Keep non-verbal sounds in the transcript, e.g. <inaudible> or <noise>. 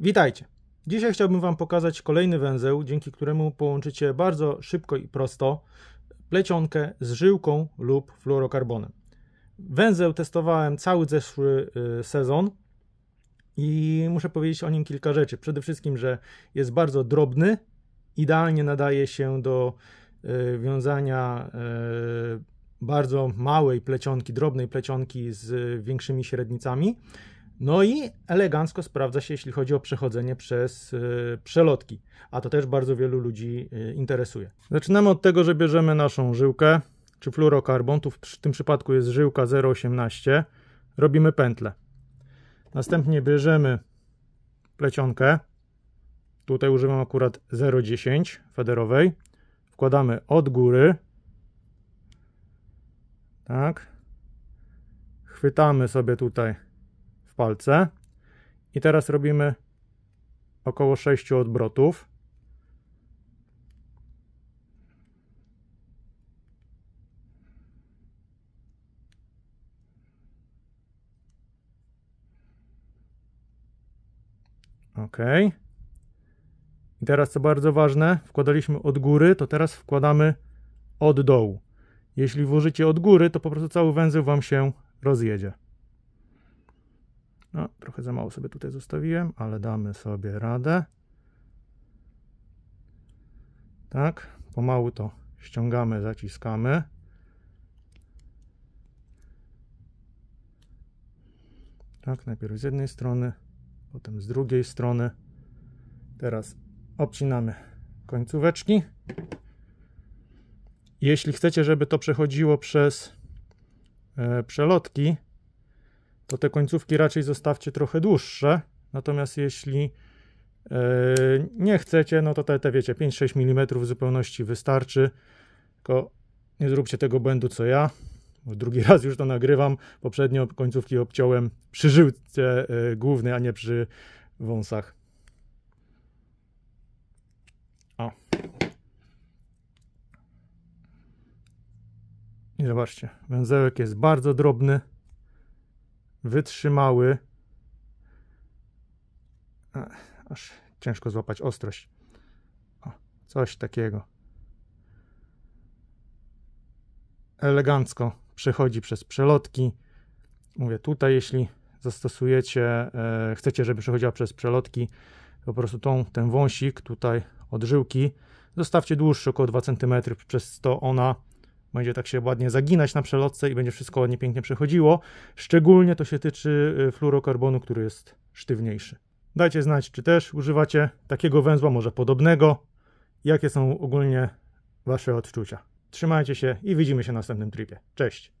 Witajcie! Dzisiaj chciałbym Wam pokazać kolejny węzeł, dzięki któremu połączycie bardzo szybko i prosto plecionkę z żyłką lub fluorokarbonem. Węzeł testowałem cały zeszły y, sezon i muszę powiedzieć o nim kilka rzeczy. Przede wszystkim, że jest bardzo drobny, idealnie nadaje się do y, wiązania y, bardzo małej plecionki, drobnej plecionki z większymi średnicami no i elegancko sprawdza się, jeśli chodzi o przechodzenie przez y, przelotki, a to też bardzo wielu ludzi y, interesuje. Zaczynamy od tego, że bierzemy naszą żyłkę, czy fluorokarbon, tu w tym przypadku jest żyłka 0,18, robimy pętlę. Następnie bierzemy plecionkę, tutaj używam akurat 0,10 federowej, wkładamy od góry, tak, chwytamy sobie tutaj palce. I teraz robimy około 6 odwrotów. OK. I teraz co bardzo ważne, wkładaliśmy od góry, to teraz wkładamy od dołu. Jeśli włożycie od góry, to po prostu cały węzeł Wam się rozjedzie. No, trochę za mało sobie tutaj zostawiłem, ale damy sobie radę. Tak, pomału to ściągamy, zaciskamy. Tak, najpierw z jednej strony, potem z drugiej strony. Teraz obcinamy końcóweczki. Jeśli chcecie, żeby to przechodziło przez e, przelotki, to te końcówki raczej zostawcie trochę dłuższe. Natomiast jeśli e, nie chcecie, no to te, te wiecie, 5-6 mm w zupełności wystarczy. Tylko nie zróbcie tego błędu co ja. Bo drugi <laughs> raz już to nagrywam. Poprzednio końcówki obciąłem przy żyłce e, głównej, a nie przy wąsach. O. I zobaczcie, węzełek jest bardzo drobny wytrzymały. Aż ciężko złapać ostrość. O, coś takiego. Elegancko przechodzi przez przelotki. Mówię tutaj, jeśli zastosujecie, e, chcecie, żeby przechodziła przez przelotki, po prostu tą, ten wąsik tutaj od żyłki zostawcie dłuższy, około 2 cm, przez to ona będzie tak się ładnie zaginać na przelotce i będzie wszystko ładnie pięknie przechodziło. Szczególnie to się tyczy y, fluorokarbonu, który jest sztywniejszy. Dajcie znać, czy też używacie takiego węzła, może podobnego. Jakie są ogólnie Wasze odczucia. Trzymajcie się i widzimy się na następnym tripie. Cześć!